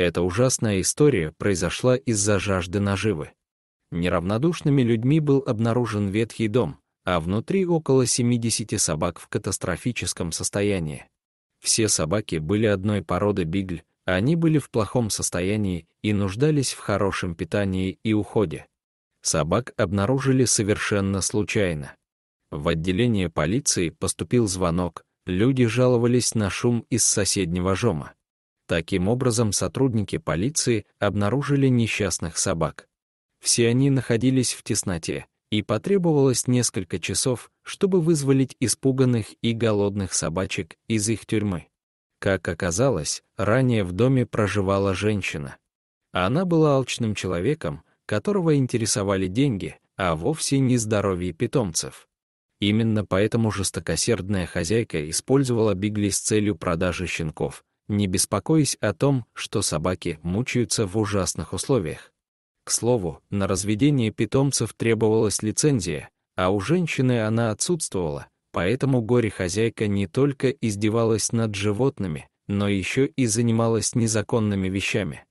Эта ужасная история произошла из-за жажды наживы. Неравнодушными людьми был обнаружен ветхий дом, а внутри около 70 собак в катастрофическом состоянии. Все собаки были одной породы бигль, а они были в плохом состоянии и нуждались в хорошем питании и уходе. Собак обнаружили совершенно случайно. В отделение полиции поступил звонок, люди жаловались на шум из соседнего жома. Таким образом, сотрудники полиции обнаружили несчастных собак. Все они находились в тесноте, и потребовалось несколько часов, чтобы вызволить испуганных и голодных собачек из их тюрьмы. Как оказалось, ранее в доме проживала женщина. Она была алчным человеком, которого интересовали деньги, а вовсе не здоровье питомцев. Именно поэтому жестокосердная хозяйка использовала Бигли с целью продажи щенков, не беспокоясь о том, что собаки мучаются в ужасных условиях. К слову, на разведение питомцев требовалась лицензия, а у женщины она отсутствовала, поэтому горе-хозяйка не только издевалась над животными, но еще и занималась незаконными вещами.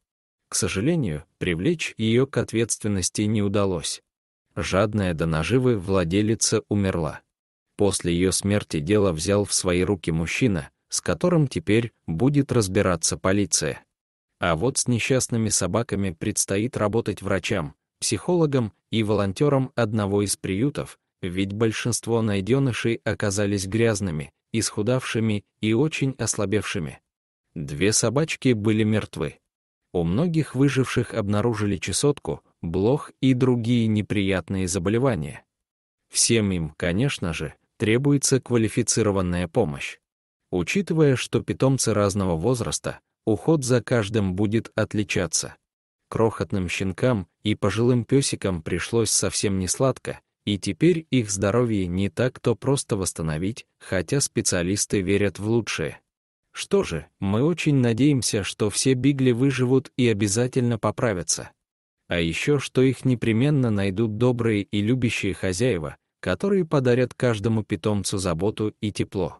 К сожалению, привлечь ее к ответственности не удалось. Жадная до наживы владелица умерла. После ее смерти дело взял в свои руки мужчина, с которым теперь будет разбираться полиция. А вот с несчастными собаками предстоит работать врачам, психологам и волонтерам одного из приютов, ведь большинство найденышей оказались грязными, исхудавшими и очень ослабевшими. Две собачки были мертвы. У многих выживших обнаружили чесотку, блох и другие неприятные заболевания. Всем им, конечно же, требуется квалифицированная помощь. Учитывая, что питомцы разного возраста, уход за каждым будет отличаться. Крохотным щенкам и пожилым песикам пришлось совсем не сладко, и теперь их здоровье не так-то просто восстановить, хотя специалисты верят в лучшее. Что же, мы очень надеемся, что все бигли выживут и обязательно поправятся. А еще, что их непременно найдут добрые и любящие хозяева, которые подарят каждому питомцу заботу и тепло.